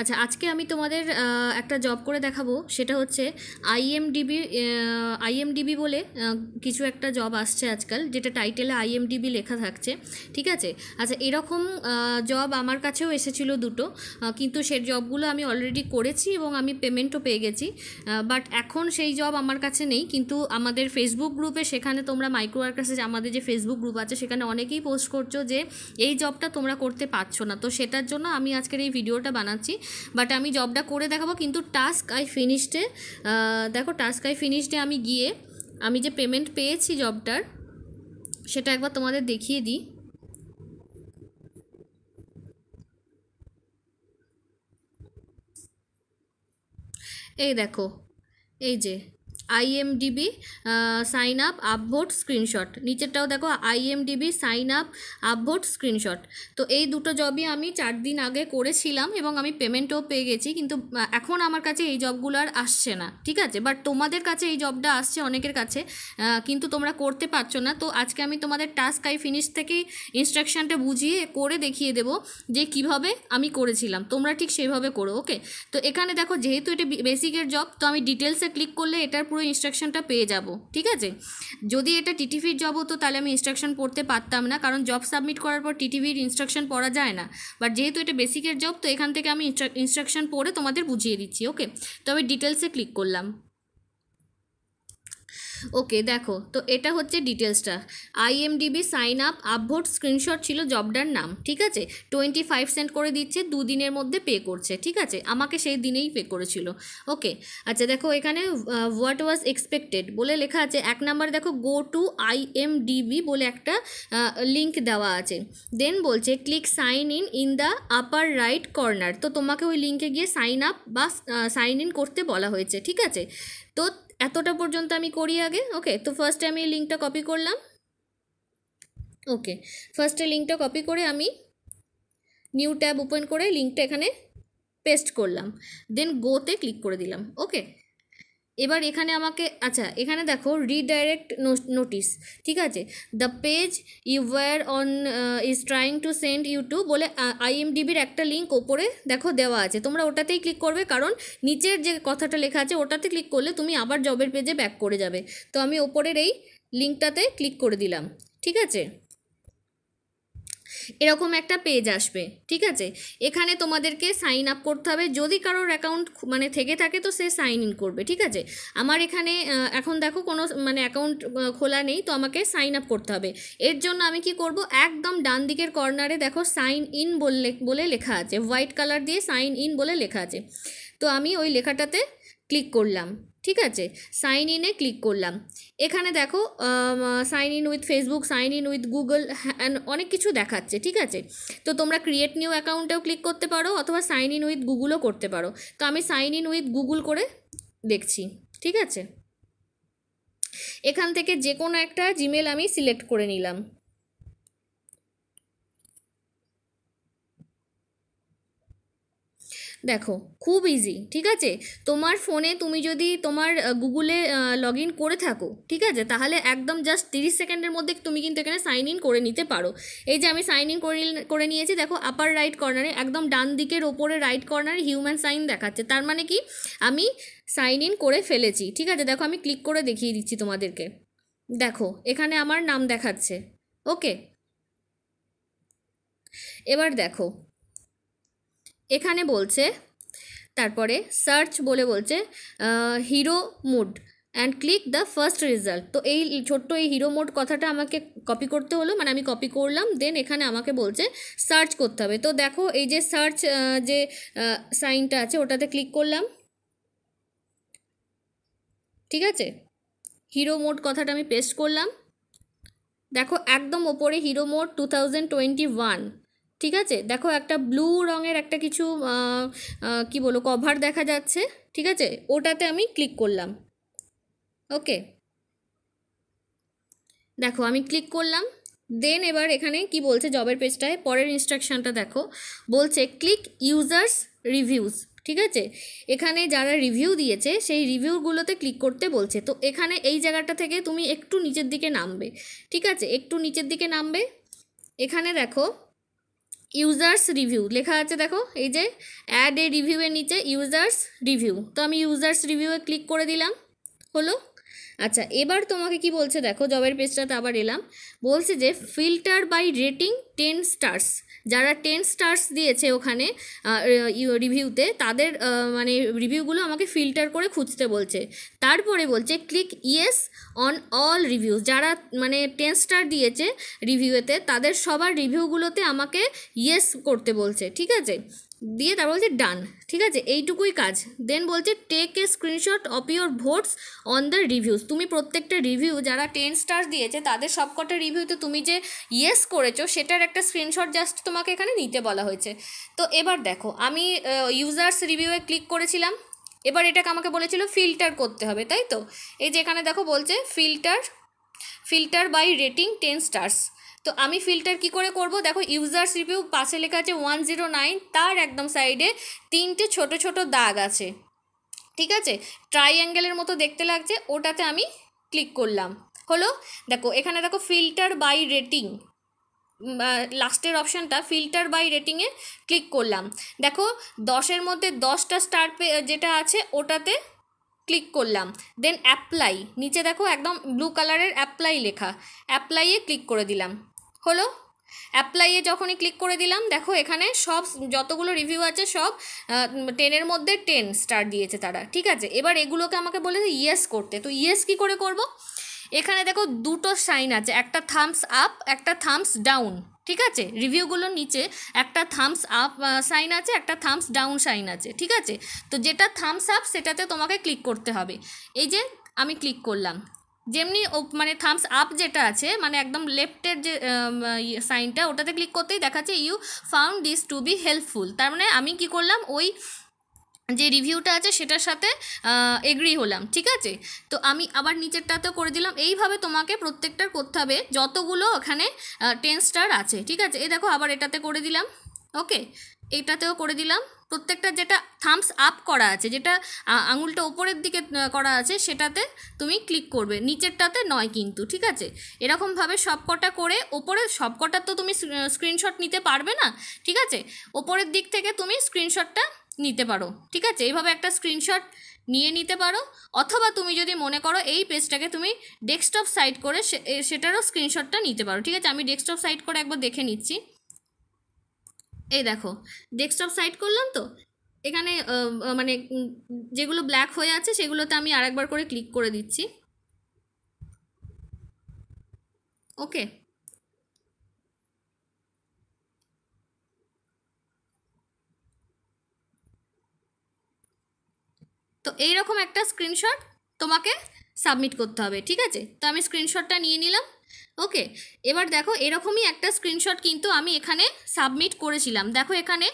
আচ্ছা আজকে আমি তোমাদের একটা জব করে দেখাবো সেটা হচ্ছে আইএমডিবি আইএমডিবি বলে কিছু একটা জব আসছে আজকাল যেটা টাইটেলে আইএমডিবি লেখা থাকছে ঠিক আছে আচ্ছা এরকম জব আমার কাছেও এসেছিল দুটো কিন্তু সে জবগুলো আমি অলরেডি করেছি এবং আমি পেমেন্টও পেয়ে গেছি বাট এখন সেই জব আমার কাছে নেই কিন্তু আমাদের ফেসবুক গ্রুপে সেখানে তোমরা মাইক্রো ওয়ার্কার্সে আমাদের যে ফেসবুক গ্রুপ আছে সেখানে অনেকেই পোস্ট করছো যে এই জবটা তোমরা করতে পারছো না তো সেটার জন্য আমি আজকের এই ভিডিওটা বানা জানাচ্ছি বাট আমি জবটা করে দেখাবো কিন্তু টাস্ক আই ফিনিশডে দেখো টাস্ক আই ফিনিশডে আমি গিয়ে আমি যে পেমেন্ট পেয়েছি জবটার সেটা একবার তোমাদের দেখিয়ে দিই এই দেখো এই যে IMDb sign up upvote screenshot নিচেরটাও দেখো IMDb sign up upvote screenshot তো এই দুটো জবই আমি চার দিন আগে করেছিলাম এবং আমি পেমেন্টও পেয়ে গেছি কিন্তু এখন আমার কাছে এই জবগুলো আর আসছে না ঠিক আছে বাট তোমাদের কাছে এই জবটা আসছে অনেকের কাছে কিন্তু তোমরা করতে পারছো না তো আজকে আমি তোমাদের টাস্ক আই ফিনিশ থেকেই ইনস্ট্রাকশানটা বুঝিয়ে করে দেখিয়ে দেবো যে কিভাবে আমি করেছিলাম তোমরা ঠিক সেভাবে করো ওকে তো এখানে দেখো যেহেতু এটা বেসিকের জব তো আমি ডিটেলসে ক্লিক করলে এটার পুরো ইনস্ট্রাকশনটা পেয়ে যাব ঠিক আছে যদি এটা টিটিভির জব হতো তাহলে আমি ইনস্ট্রাকশন পড়তে পারতাম না কারণ জব সাবমিট করার পর টিটিভির ইনস্ট্রাকশন পড়া যায় না বাট যেহেতু এটা বেসিকের জব তো এখান থেকে আমি ইনস্ট্রাকশন পড়ে তোমাদের বুঝিয়ে দিচ্ছি ওকে তবে ডিটেলসে ক্লিক করলাম ওকে দেখো তো এটা হচ্ছে ডিটেলসটা IMDb sign up upvote screenshot ছিল জবডার নাম ঠিক আছে টোয়েন্টি ফাইভ সেন্ট করে দিচ্ছে দুদিনের মধ্যে পে করছে ঠিক আছে আমাকে সেই দিনেই পে করেছিল ওকে আচ্ছা দেখো এখানে হোয়াট ওয়াজ এক্সপেক্টেড বলে লেখা আছে এক নাম্বার দেখো গো টু আইএমডিবি বলে একটা লিঙ্ক দেওয়া আছে দেন বলছে click sign in in the upper right corner তো তোমাকে ওই লিঙ্কে গিয়ে সাইন আপ বা সাইন ইন করতে বলা হয়েছে ঠিক আছে তো এতটা পর্যন্ত আমি করি আগে ওকে তো ফার্স্টে আমি লিঙ্কটা কপি করলাম ওকে ফার্স্টে লিঙ্কটা কপি করে আমি নিউ ট্যাব ওপেন করে লিঙ্কটা এখানে পেস্ট করলাম দেন গোতে ক্লিক করে দিলাম ওকে এবার এখানে আমাকে আচ্ছা এখানে দেখো রিডাইরেক্ট নোটিস ঠিক আছে the page you were on is trying to send you to বলে আইএমডিবির একটা লিঙ্ক ওপরে দেখো দেওয়া আছে তোমরা ওটাতেই ক্লিক করবে কারণ নিচের যে কথাটা লেখা আছে ওটাতে ক্লিক করলে তুমি আবার জবের পেজে ব্যাক করে যাবে তো আমি ওপরের এই লিঙ্কটাতে ক্লিক করে দিলাম ঠিক আছে এরকম একটা পেজ আসবে ঠিক আছে এখানে তোমাদেরকে সাইন আপ করতে হবে যদি কারোর অ্যাকাউন্ট মানে থেকে থাকে তো সে সাইন ইন করবে ঠিক আছে আমার এখানে এখন দেখো কোনো মানে অ্যাকাউন্ট খোলা নেই তো আমাকে সাইন আপ করতে হবে এর জন্য আমি কি করব একদম ডান দিকের কর্নারে দেখো সাইন ইন বললে বলে লেখা আছে হোয়াইট কালার দিয়ে সাইন ইন বলে লেখা আছে তো আমি ওই লেখাটাতে ক্লিক করলাম ঠিক আছে সাইন ইনে ক্লিক করলাম এখানে দেখো sign in with Facebook sign in with Google অনেক কিছু দেখাচ্ছে ঠিক আছে তো তোমরা ক্রিয়েট নিউ অ্যাকাউন্টেও ক্লিক করতে পারো অথবা সাইন ইন উইথ গুগলও করতে পারো তো আমি সাইন ইন উইথ গুগল করে দেখছি ঠিক আছে এখান থেকে যে কোনো একটা জিমেল আমি সিলেক্ট করে নিলাম দেখো খুব ইজি ঠিক আছে তোমার ফোনে তুমি যদি তোমার গুগলে লগ ইন করে থাকো ঠিক আছে তাহলে একদম জাস্ট তিরিশ সেকেন্ডের মধ্যে তুমি কিন্তু এখানে সাইন ইন করে নিতে পারো এই যে আমি সাইন ইন করে করে নিয়েছি দেখো আপার রাইট কর্নারে একদম ডান দিকের ওপরে রাইট কর্নারে হিউম্যান সাইন দেখাচ্ছে তার মানে কি আমি সাইন ইন করে ফেলেছি ঠিক আছে দেখো আমি ক্লিক করে দেখিয়ে দিচ্ছি তোমাদেরকে দেখো এখানে আমার নাম দেখাচ্ছে ওকে এবার দেখো এখানে বলছে তারপরে সার্চ বলে বলছে hero mood and click the first result তো এই ছোট্ট এই হিরো মোড কথাটা আমাকে কপি করতে হলো মানে আমি কপি করলাম দেন এখানে আমাকে বলছে সার্চ করতে হবে তো দেখো এই যে সার্চ যে সাইনটা আছে ওটাতে ক্লিক করলাম ঠিক আছে হিরো মোড কথাটা আমি পেস্ট করলাম দেখো একদম ওপরে hero mode two thousand twenty one ঠিক আছে দেখো একটা ব্লু রঙের একটা কিছু কি বলো কভার দেখা যাচ্ছে ঠিক আছে ওটাতে আমি ক্লিক করলাম ওকে দেখো আমি ক্লিক করলাম দেন এবার এখানে কি বলছে জবের পেজটায় পরের ইনস্ট্রাকশানটা দেখো বলছে ক্লিক ইউজার্স রিভিউজ ঠিক আছে এখানে যারা রিভিউ দিয়েছে সেই রিভিউগুলোতে ক্লিক করতে বলছে তো এখানে এই জায়গাটা থেকে তুমি একটু নিচের দিকে নামবে ঠিক আছে একটু নিচের দিকে নামবে এখানে দেখো ইউজার্স রিভিউ লেখা আছে দেখো এই যে অ্যাড এ রিভিউয়ের নিচে ইউজার্স রিভিউ তো আমি ইউজার্স রিভিউয়ে ক্লিক করে দিলাম হলো আচ্ছা এবার তোমাকে কি বলছে দেখো জবের পেজটাতে আবার এলাম বলছে যে filter by rating ten stars যারা টেন স্টার্স দিয়েছে ওখানে রিভিউতে তাদের মানে রিভিউগুলো আমাকে ফিল্টার করে খুঁজতে বলছে তারপরে বলছে click yes on all review যারা মানে টেন স্টার দিয়েছে রিভিউতে তাদের সবার রিভিউগুলোতে আমাকে ইয়েস করতে বলছে ঠিক আছে দিয়ে তারপর বলছে ডান ঠিক আছে এইটুকুই কাজ দেন বলছে take a screenshot of your votes on the reviews তুমি প্রত্যেকটা রিভিউ যারা টেন স্টার দিয়েছে তাদের সবকটা রিভিউতে তুমি যে ইয়েস করেছো সেটার একটা স্ক্রিনশট জাস্ট তোমাকে এখানে নিতে বলা হয়েছে তো এবার দেখো আমি ইউজার্স রিভিউয়ে ক্লিক করেছিলাম এবার এটাকে আমাকে বলেছিল ফিল্টার করতে হবে তাই তো এই যে এখানে দেখো বলছে filter filter by rating ten stars তো আমি ফিল্টার কি করে করব দেখো ইউজার্স রিভিউ পাশে লেখা আছে ওয়ান জিরো নাইন তার একদম সাইডে তিনটে ছোট ছোট দাগ আছে ঠিক আছে অ্যাঙ্গেলের মতো দেখতে লাগছে ওটাতে আমি ক্লিক করলাম হলো দেখো এখানে দেখো ফিল্টার বাই রেটিং লাস্টের অপশানটা ফিল্টার বাই রেটিংয়ে ক্লিক করলাম দেখো দশের মধ্যে দশটা স্টার পে যেটা আছে ওটাতে ক্লিক করলাম দেন অ্যাপ্লাই নিচে দেখো একদম ব্লু কালারের অ্যাপ্লাই লেখা অ্যাপ্লাইয়ে ক্লিক করে দিলাম হলো অ্যাপ্লাইয়ে যখনই ক্লিক করে দিলাম দেখো এখানে সব যতগুলো রিভিউ আছে সব টেনের মধ্যে টেন স্টার দিয়েছে তারা ঠিক আছে এবার এগুলোকে আমাকে বলেছে ইয়েস করতে তো ইয়েস কি করে করব। এখানে দেখো দুটো সাইন আছে একটা থামস আপ একটা থামস ডাউন ঠিক আছে রিভিউগুলোর নিচে একটা থামস আপ সাইন আছে একটা থামস ডাউন সাইন আছে ঠিক আছে তো যেটা থামস আপ সেটাতে তোমাকে ক্লিক করতে হবে এই যে আমি ক্লিক করলাম যেমনি মানে থামস আপ যেটা আছে মানে একদম লেফটের যে সাইনটা ওটাতে ক্লিক করতেই দেখাচ্ছে you found this to be helpful তার মানে আমি কি করলাম ওই যে রিভিউটা আছে সেটার সাথে এগ্রি হলাম ঠিক আছে তো আমি আবার নিচেরটাতেও করে দিলাম এইভাবে তোমাকে প্রত্যেকটার করতে হবে যতগুলো ওখানে টেন স্টার আছে ঠিক আছে এ দেখো আবার এটাতে করে দিলাম ওকে এটাতেও করে দিলাম প্রত্যেকটা যেটা থামস আপ করা আছে যেটা আঙুলটা ওপরের দিকে করা আছে সেটাতে তুমি ক্লিক করবে নিচেরটাতে নয় কিন্তু ঠিক আছে এরকমভাবে সবকটা করে ওপরে সবকটা তো তুমি স্ক্রিনশট নিতে পারবে না ঠিক আছে ওপরের দিক থেকে তুমি স্ক্রিনশটটা নিতে পারো ঠিক আছে এইভাবে একটা স্ক্রিনশট নিয়ে নিতে পারো অথবা তুমি যদি মনে করো এই পেজটাকে তুমি ডেস্কটপ সাইড করে সেটারও স্ক্রিনশটটা নিতে পারো ঠিক আছে আমি ডেস্কটপ সাইড করে একবার দেখে নিচ্ছি এই দেখো ডেস্কটপ সাইড করলাম তো এখানে মানে যেগুলো ব্ল্যাক হয়ে আছে সেগুলোতে আমি আরেকবার করে ক্লিক করে দিচ্ছি ওকে তো এইরকম একটা স্ক্রিনশট তোমাকে সাবমিট করতে হবে ঠিক আছে তো আমি স্ক্রিনশটটা নিয়ে নিলাম ওকে এবার দেখো এরকমই একটা স্ক্রিনশট কিন্তু আমি এখানে সাবমিট করেছিলাম দেখো এখানে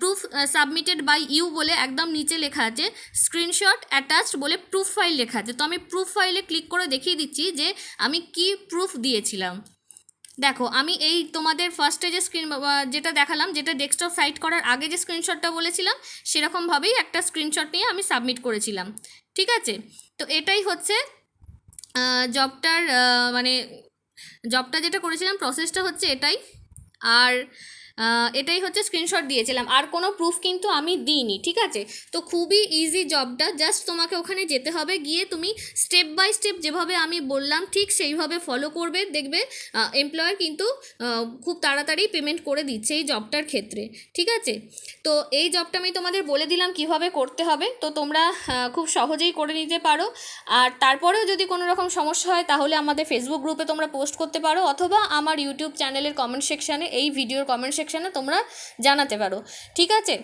প্রুফ সাবমিটেড বাই ইউ বলে একদম নিচে লেখা আছে স্ক্রিনশট অ্যাটাচড বলে প্রুফ ফাইল লেখা আছে তো আমি প্রুফ ফাইলে ক্লিক করে দেখিয়ে দিচ্ছি যে আমি কি প্রুফ দিয়েছিলাম দেখো আমি এই তোমাদের ফার্স্টে যে স্ক্রিন যেটা দেখালাম যেটা ডেস্কটপ সাইট করার আগে যে স্ক্রিনশটটা বলেছিলাম সেরকমভাবেই একটা স্ক্রিনশট নিয়ে আমি সাবমিট করেছিলাম ঠিক আছে তো এটাই হচ্ছে জবটার মানে জবটা যেটা করেছিলাম প্রসেসটা হচ্ছে এটাই আর এটাই হচ্ছে স্ক্রিনশট দিয়েছিলাম আর কোনো প্রুফ কিন্তু আমি দিইনি ঠিক আছে তো খুবই ইজি জবটা জাস্ট তোমাকে ওখানে যেতে হবে গিয়ে তুমি স্টেপ বাই স্টেপ যেভাবে আমি বললাম ঠিক সেইভাবে ফলো করবে দেখবে এমপ্লয়ার কিন্তু খুব তাড়াতাড়ি পেমেন্ট করে দিচ্ছে এই জবটার ক্ষেত্রে ঠিক আছে তো এই জবটা আমি তোমাদের বলে দিলাম কিভাবে করতে হবে তো তোমরা খুব সহজেই করে নিতে পারো আর তারপরেও যদি কোনো রকম সমস্যা হয় তাহলে আমাদের ফেসবুক গ্রুপে তোমরা পোস্ট করতে পারো অথবা আমার ইউটিউব চ্যানেলের কমেন্ট সেকশানে এই ভিডিওর কমেন্ট সেকশন সেকশানে তোমরা জানাতে পারো ঠিক আছে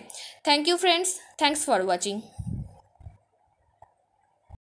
thank you friends thanks for watching